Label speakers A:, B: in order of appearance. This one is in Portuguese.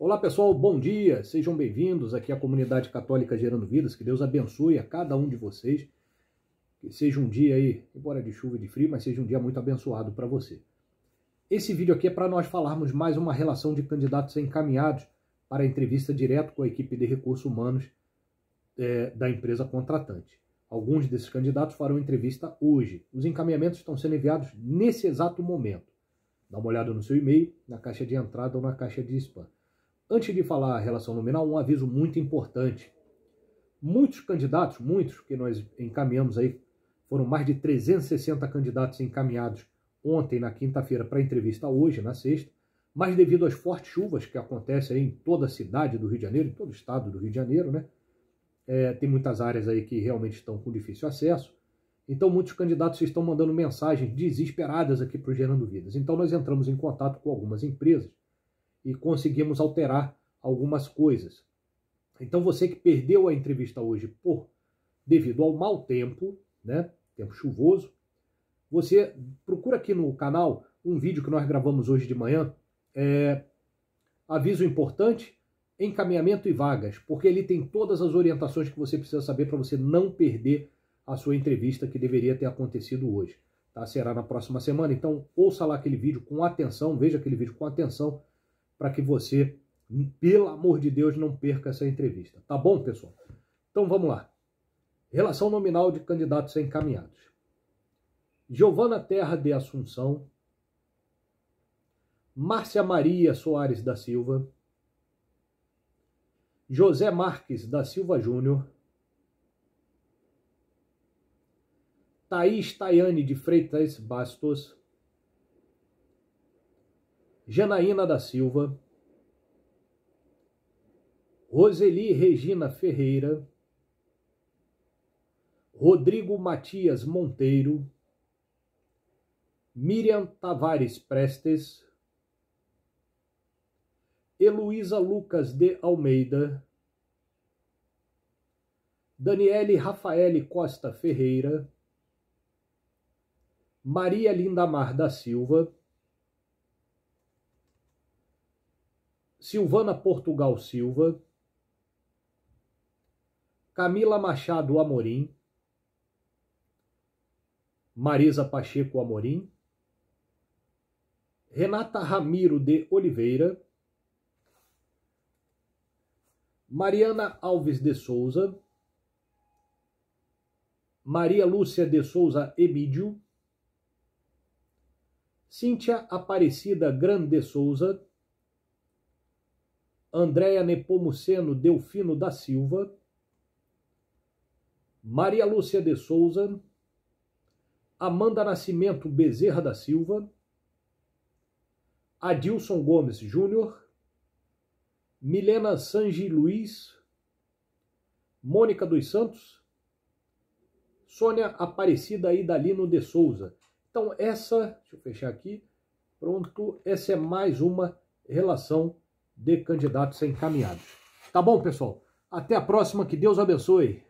A: Olá pessoal, bom dia, sejam bem-vindos aqui à comunidade católica Gerando Vidas, que Deus abençoe a cada um de vocês, que seja um dia aí, embora de chuva e de frio, mas seja um dia muito abençoado para você. Esse vídeo aqui é para nós falarmos mais uma relação de candidatos encaminhados para entrevista direto com a equipe de recursos humanos é, da empresa contratante. Alguns desses candidatos farão entrevista hoje. Os encaminhamentos estão sendo enviados nesse exato momento. Dá uma olhada no seu e-mail, na caixa de entrada ou na caixa de spam. Antes de falar a relação nominal, um aviso muito importante. Muitos candidatos, muitos que nós encaminhamos aí, foram mais de 360 candidatos encaminhados ontem, na quinta-feira, para entrevista hoje, na sexta, mas devido às fortes chuvas que acontecem aí em toda a cidade do Rio de Janeiro, em todo o estado do Rio de Janeiro, né? É, tem muitas áreas aí que realmente estão com difícil acesso. Então, muitos candidatos estão mandando mensagens desesperadas aqui para o Gerando Vidas. Então, nós entramos em contato com algumas empresas e conseguimos alterar algumas coisas. Então você que perdeu a entrevista hoje por devido ao mau tempo, né, tempo chuvoso, você procura aqui no canal um vídeo que nós gravamos hoje de manhã, é, aviso importante, encaminhamento e vagas, porque ele tem todas as orientações que você precisa saber para você não perder a sua entrevista que deveria ter acontecido hoje. Tá? Será na próxima semana, então ouça lá aquele vídeo com atenção, veja aquele vídeo com atenção para que você, pelo amor de Deus, não perca essa entrevista. Tá bom, pessoal? Então vamos lá. Relação nominal de candidatos encaminhados. Giovana Terra de Assunção, Márcia Maria Soares da Silva, José Marques da Silva Júnior, Thaís Tayane de Freitas Bastos, Janaína da Silva, Roseli Regina Ferreira, Rodrigo Matias Monteiro, Miriam Tavares Prestes, Heloísa Lucas de Almeida, Daniele Rafaele Costa Ferreira, Maria Lindamar da Silva, Silvana Portugal Silva, Camila Machado Amorim, Marisa Pacheco Amorim, Renata Ramiro de Oliveira, Mariana Alves de Souza, Maria Lúcia de Souza Emídio, Cíntia Aparecida Grande Souza, Andréia Nepomuceno Delfino da Silva, Maria Lúcia de Souza, Amanda Nascimento Bezerra da Silva, Adilson Gomes Júnior, Milena Sanji Luiz, Mônica dos Santos, Sônia Aparecida Idalino de Souza. Então essa, deixa eu fechar aqui, pronto, essa é mais uma relação de candidatos encaminhados. Tá bom, pessoal? Até a próxima, que Deus abençoe.